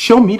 Show me,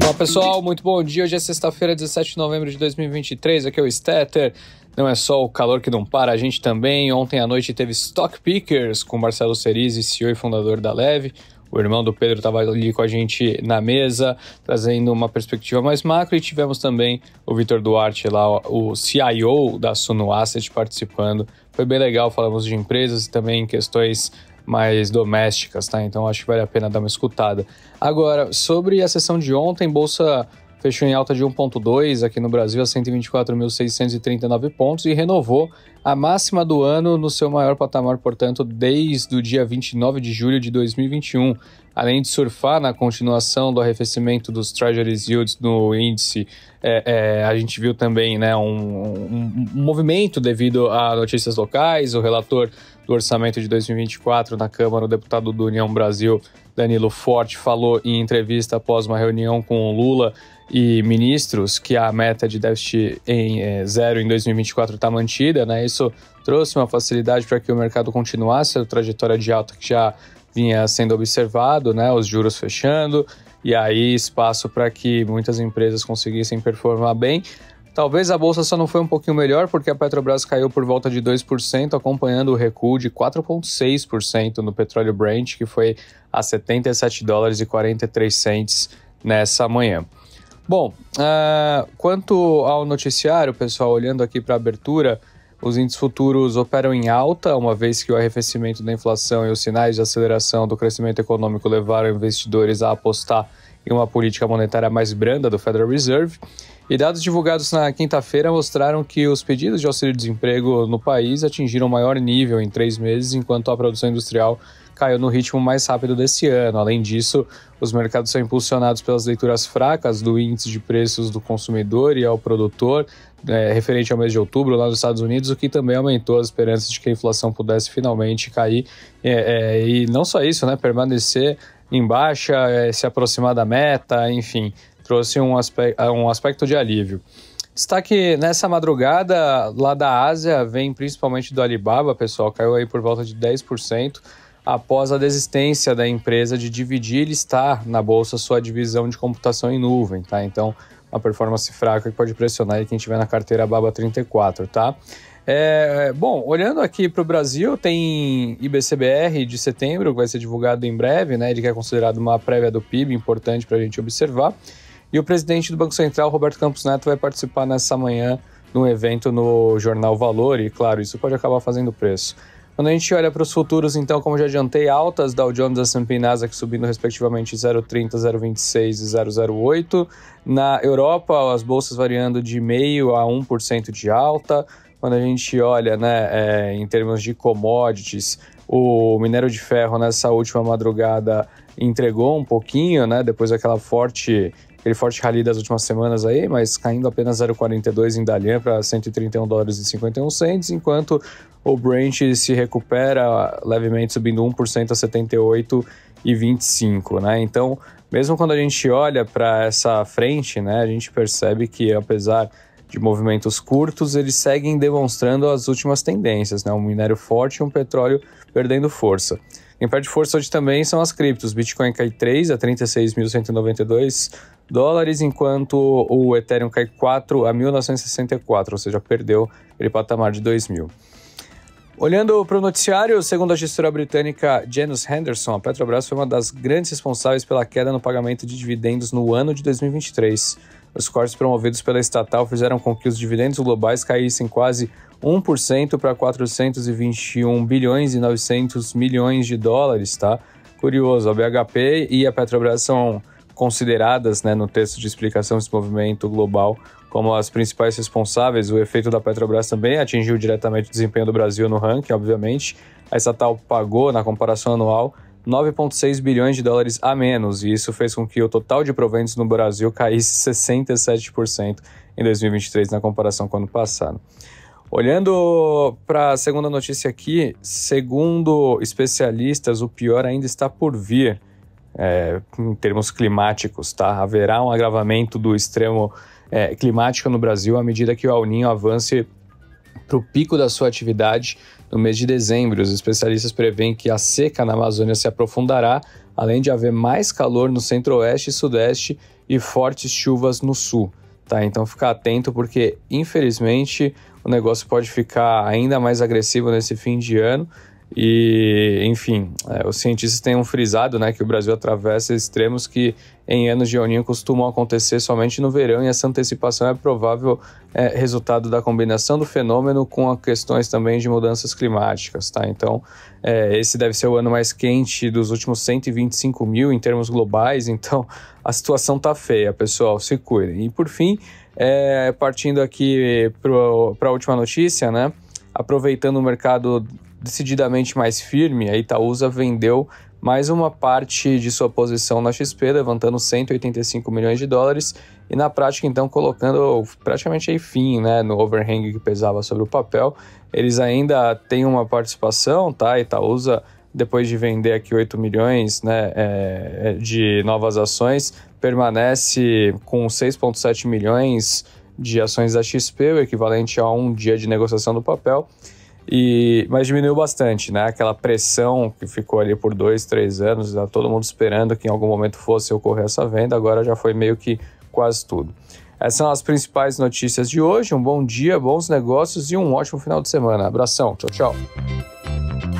Olá pessoal, muito bom dia. Hoje é sexta-feira, 17 de novembro de 2023. Aqui é o Stetter. Não é só o calor que não para, a gente também. Ontem à noite teve Stock Pickers com Marcelo Cerise, CEO e fundador da Leve. O irmão do Pedro estava ali com a gente na mesa, trazendo uma perspectiva mais macro. E tivemos também o Vitor Duarte lá, o CIO da Suno Asset, participando. Foi bem legal, falamos de empresas e também questões mais domésticas, tá? Então acho que vale a pena dar uma escutada. Agora, sobre a sessão de ontem, bolsa fechou em alta de 1,2 aqui no Brasil a 124.639 pontos e renovou a máxima do ano no seu maior patamar, portanto, desde o dia 29 de julho de 2021 além de surfar na continuação do arrefecimento dos Treasuries Yields no índice, é, é, a gente viu também né, um, um, movimento devido a notícias locais. O relator do orçamento de 2024 na Câmara, o deputado do União Brasil, Danilo Forte, falou em entrevista após uma reunião com o Lula e ministros que a meta de déficit em é, zero em 2024 está mantida. Né? Isso trouxe uma facilidade para que o mercado continuasse a trajetória de alta que já vinha sendo observado, né, os juros fechando, e aí espaço para que muitas empresas conseguissem performar bem. Talvez a bolsa só não foi um pouquinho melhor, porque a Petrobras caiu por volta de 2%, acompanhando o recuo de 4,6% no petróleo Brent, que foi a 77 dólares e 43 cents nessa manhã. Bom, uh, quanto ao noticiário, pessoal, olhando aqui para a abertura, os índices futuros operam em alta, uma vez que o arrefecimento da inflação e os sinais de aceleração do crescimento econômico levaram investidores a apostar e uma política monetária mais branda do Federal Reserve. E dados divulgados na quinta-feira mostraram que os pedidos de auxílio-desemprego no país atingiram o maior nível em três meses, enquanto a produção industrial caiu no ritmo mais rápido desse ano. Além disso, os mercados são impulsionados pelas leituras fracas do índice de preços do consumidor e ao produtor, é, referente ao mês de outubro lá nos Estados Unidos, o que também aumentou as esperanças de que a inflação pudesse finalmente cair. É, é, e não só isso, né, permanecer em baixa, é, se aproximar da meta, enfim, trouxe um, aspe ah, um aspecto de alívio. Destaque nessa madrugada lá da Ásia vem principalmente do Alibaba, pessoal, caiu aí por volta de 10% após a desistência da empresa de dividir e listar na bolsa sua divisão de computação em nuvem, tá? Então, uma performance fraca que pode pressionar aí quem tiver na carteira Baba 34, tá? É, é, bom, olhando aqui para o Brasil, tem IBCBR de setembro, que vai ser divulgado em breve, né? Ele que é considerado uma prévia do PIB, importante para a gente observar. E o presidente do Banco Central, Roberto Campos Neto, vai participar nessa manhã de um evento no jornal Valor, e claro, isso pode acabar fazendo preço. Quando a gente olha para os futuros, então, como já adiantei, altas Dow Jones, S&P e Nasdaq subindo respectivamente 0,30, 0,26 e 0,08. Na Europa, as bolsas variando de 0,5% a 1% de alta. Quando a gente olha né, é, em termos de commodities, o minério de ferro nessa última madrugada entregou um pouquinho, né, depois daquela forte aquele forte rally das últimas semanas aí, mas caindo apenas 0,42 em Dalian para 131 dólares e 51 cents, enquanto o Brent se recupera levemente subindo 1% a 78,25. né? Então, mesmo quando a gente olha para essa frente, né, a gente percebe que apesar de movimentos curtos, eles seguem demonstrando as últimas tendências, né? Um minério forte e um petróleo perdendo força. Quem perde força hoje também são as criptos. Bitcoin cai 3 a 36.192 dólares, enquanto o Ethereum cai 4 a 1964, ou seja, perdeu aquele patamar de 2000. Olhando para o noticiário, segundo a gestora britânica Janus Henderson, a Petrobras foi uma das grandes responsáveis pela queda no pagamento de dividendos no ano de 2023. Os cortes promovidos pela estatal fizeram com que os dividendos globais caíssem quase 1% para 421 bilhões e 900 milhões de dólares, tá? Curioso, a BHP e a Petrobras são consideradas né, no texto de explicação desse movimento global como as principais responsáveis. O efeito da Petrobras também atingiu diretamente o desempenho do Brasil no ranking, obviamente. A estatal pagou, na comparação anual, 9,6 bilhões de dólares a menos, e isso fez com que o total de proventos no Brasil caísse 67% em 2023 na comparação com o ano passado. Olhando para a segunda notícia aqui, segundo especialistas, o pior ainda está por vir é, em termos climáticos, tá? Haverá um agravamento do extremo é, climático no Brasil à medida que o El Ninho avance para o pico da sua atividade no mês de dezembro. Os especialistas preveem que a seca na Amazônia se aprofundará, além de haver mais calor no centro-oeste e sudeste e fortes chuvas no sul. Tá, então fica atento porque infelizmente o negócio pode ficar ainda mais agressivo nesse fim de ano e, enfim, é, os cientistas têm um frisado né, que o Brasil atravessa extremos que em anos de El costumam acontecer somente no verão, e essa antecipação é provável é, resultado da combinação do fenômeno com questões também de mudanças climáticas. Tá? Então, é, esse deve ser o ano mais quente dos últimos 125 mil em termos globais, então a situação tá feia, pessoal, se cuidem. E por fim, é, partindo aqui para a última notícia, né? aproveitando o mercado decididamente mais firme, a Itaúsa vendeu mais uma parte de sua posição na XP, levantando 185 milhões de dólares e na prática então colocando praticamente aí fim, né, no overhang que pesava sobre o papel. Eles ainda têm uma participação, tá? Itaúsa depois de vender aqui 8 milhões né, é, é, de novas ações, permanece com 6,7 milhões de ações da XP, o equivalente a um dia de negociação do papel, e, mas diminuiu bastante, né? Aquela pressão que ficou ali por dois, três anos, né? todo mundo esperando que em algum momento fosse ocorrer essa venda, agora já foi meio que quase tudo. Essas são as principais notícias de hoje. Um bom dia, bons negócios e um ótimo final de semana. Abração, tchau, tchau.